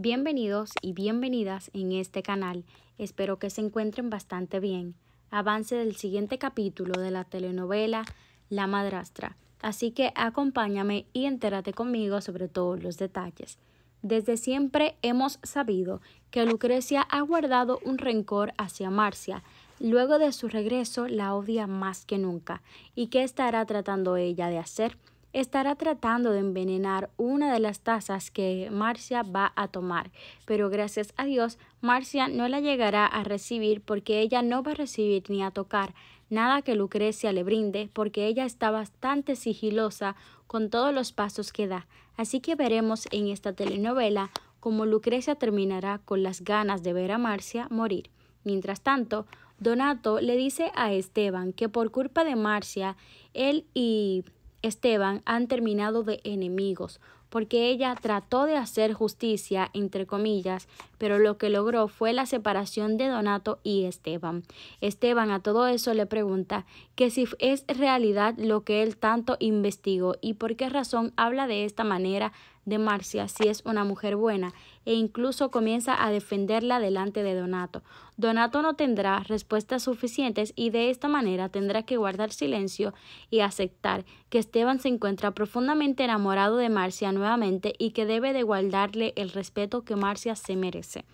Bienvenidos y bienvenidas en este canal. Espero que se encuentren bastante bien. Avance del siguiente capítulo de la telenovela La Madrastra. Así que acompáñame y entérate conmigo sobre todos los detalles. Desde siempre hemos sabido que Lucrecia ha guardado un rencor hacia Marcia. Luego de su regreso la odia más que nunca. ¿Y qué estará tratando ella de hacer? Estará tratando de envenenar una de las tazas que Marcia va a tomar, pero gracias a Dios, Marcia no la llegará a recibir porque ella no va a recibir ni a tocar nada que Lucrecia le brinde, porque ella está bastante sigilosa con todos los pasos que da. Así que veremos en esta telenovela cómo Lucrecia terminará con las ganas de ver a Marcia morir. Mientras tanto, Donato le dice a Esteban que por culpa de Marcia, él y Esteban han terminado de enemigos, porque ella trató de hacer justicia, entre comillas, pero lo que logró fue la separación de Donato y Esteban. Esteban a todo eso le pregunta que si es realidad lo que él tanto investigó y por qué razón habla de esta manera de Marcia si es una mujer buena e incluso comienza a defenderla delante de Donato. Donato no tendrá respuestas suficientes y de esta manera tendrá que guardar silencio y aceptar que Esteban se encuentra profundamente enamorado de Marcia nuevamente y que debe de guardarle el respeto que Marcia se merece.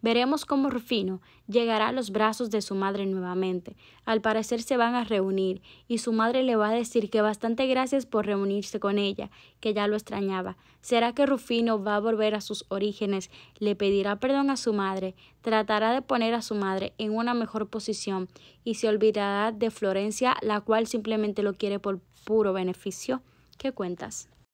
Veremos cómo Rufino llegará a los brazos de su madre nuevamente. Al parecer se van a reunir y su madre le va a decir que bastante gracias por reunirse con ella, que ya lo extrañaba. Será que Rufino va a volver a sus orígenes, le pedirá perdón a su madre, tratará de poner a su madre en una mejor posición y se olvidará de Florencia, la cual simplemente lo quiere por puro beneficio. ¿Qué cuentas?